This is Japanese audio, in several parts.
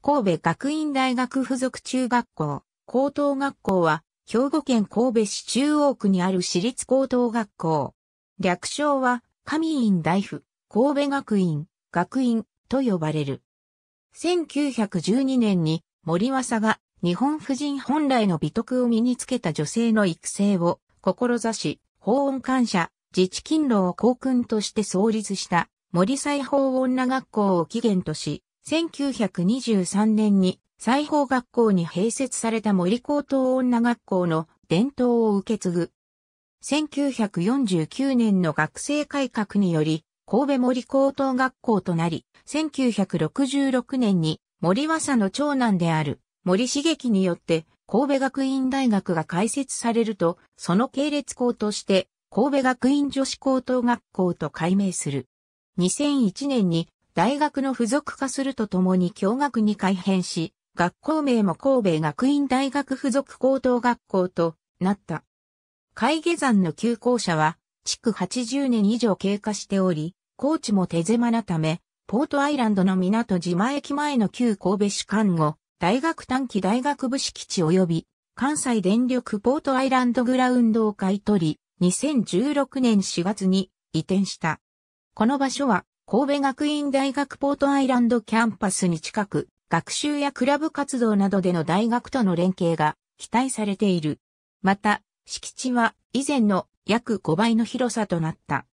神戸学院大学附属中学校、高等学校は、兵庫県神戸市中央区にある私立高等学校。略称は、神院大夫、神戸学院、学院と呼ばれる。1912年に森政が日本婦人本来の美徳を身につけた女性の育成を志し、法音感謝、自治勤労を校訓として創立した森裁法女学校を起源とし、1923年に裁縫学校に併設された森高等女学校の伝統を受け継ぐ。1949年の学生改革により、神戸森高等学校となり、1966年に森和佐の長男である森茂樹によって神戸学院大学が開設されると、その系列校として神戸学院女子高等学校と改名する。2001年に大学の付属化するとともに共学に改編し、学校名も神戸学院大学付属高等学校となった。海下山の旧校舎は、築80年以上経過しており、高知も手狭なため、ポートアイランドの港島駅前の旧神戸市館後、大学短期大学部敷地及び、関西電力ポートアイランドグラウンドを買い取り、2016年4月に移転した。この場所は神戸学院大学ポートアイランドキャンパスに近く、学習やクラブ活動などでの大学との連携が期待されている。また、敷地は以前の約5倍の広さとなった。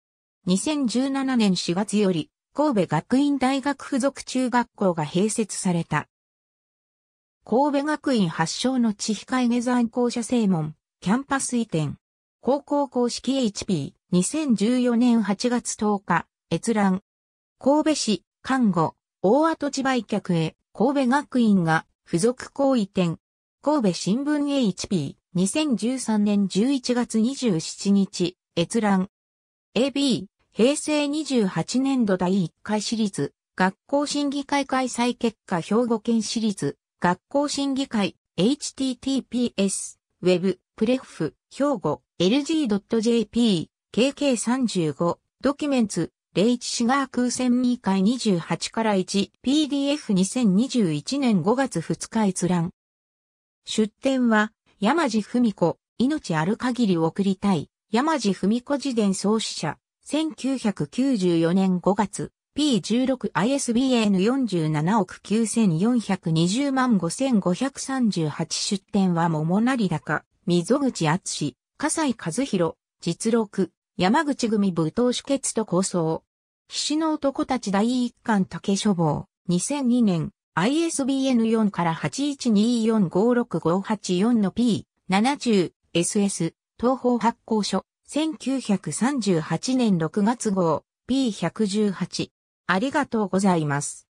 2017年4月より、神戸学院大学附属中学校が併設された。神戸学院発祥の地控え下山校舎正門、キャンパス移転。高校公式 HP2014 年8月10日、閲覧。神戸市、看護、大跡地売却へ、神戸学院が、付属行為点。神戸新聞 HP2013 年11月27日、閲覧。AB、平成28年度第1回シリーズ、学校審議会開催結果兵庫県シリーズ、学校審議会、https、web、プレフ、兵庫、lg.jp、kk35、ドキュメンツ、レイチシガー空戦2回28から1 PDF2021 年5月2日閲覧。出展は山地文子、命ある限り送りたい、山地文子自伝創始者、1994年5月、P16ISBN47 億9420万5538出展は桃成高、溝口厚志、笠井和弘、実録、山口組武闘主決と構想。菱の男たち第一巻竹書房、2002年、ISBN4 から8124565854の P、70、SS、東方発行書、1938年6月号、P118。ありがとうございます。